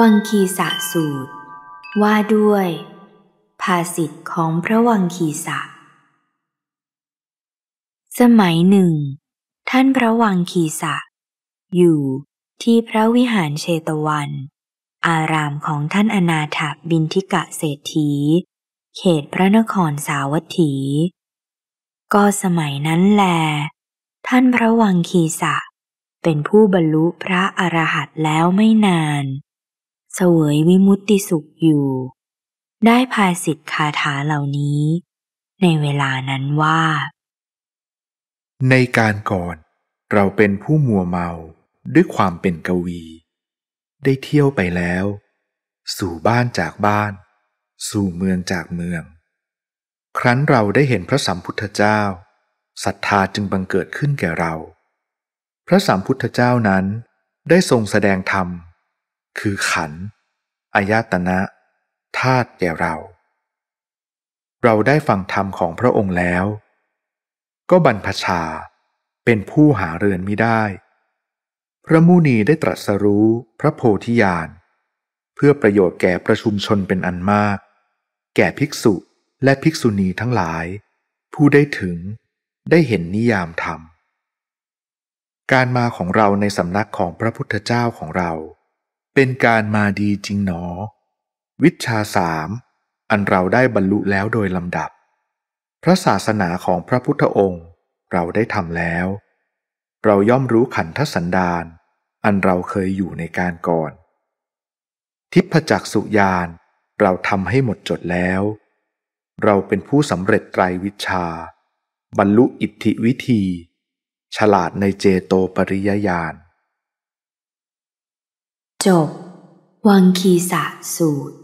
วังคีสะสูตร ว่าด้วย ภาษิตของพระวังคีสะสมัยหนึ่ง ท่านพระวังคีสะ อยู่ที่พระวิหารเชตวัน อารามของท่านอนาถบินทิกะเศรษฐี เขตพระนครสาวัตถี ก็สมัยนั้นแล ท่านพระวังคีสะเป็นผู้บรรลุพระอรหันต์แล้วไม่นานเสวยวิมุตติสุขอยู่ ได้ภาสิทธิคาถาเหล่านี้ ในเวลานั้นว่า ในการก่อนเราเป็นผู้มัวเมาด้วยความเป็นกวี ได้เที่ยวไปแล้ว สู่บ้านจากบ้าน สู่เมืองจากเมือง ครั้นเราได้เห็นพระสัมพุทธเจ้าศรัทธาจึงบังเกิดขึ้นแก่เรา พระสัมพุทธเจ้านั้นได้ทรงแสดงธรรมคือขันอายตนะธาตุแก่เรา เราได้ฟังธรรมของพระองค์แล้ว ก็บรรพชาเป็นผู้หาเรือนไม่ได้ พระมุนีได้ตรัสรู้พระโพธิญาณเพื่อประโยชน์แก่ประชุมชนเป็นอันมาก แก่ภิกษุและภิกษุณีทั้งหลาย ผู้ได้ถึงได้เห็นนิยามธรรม การมาของเราในสำนักของพระพุทธเจ้าของเราเป็นการมาดีจริงหนอ วิชาสาม อันเราได้บรรลุแล้วโดยลำดับ พระศาสนาของพระพุทธองค์เราได้ทำแล้ว เราย่อมรู้ขันธสันดานอันเราเคยอยู่ในการก่อน ทิพจักสุยานเราทำให้หมดจดแล้ว เราเป็นผู้สำเร็จไตรวิชา บรรลุอิทธิวิธี ฉลาดในเจโตปริยญาณจบวังคีสะสูตร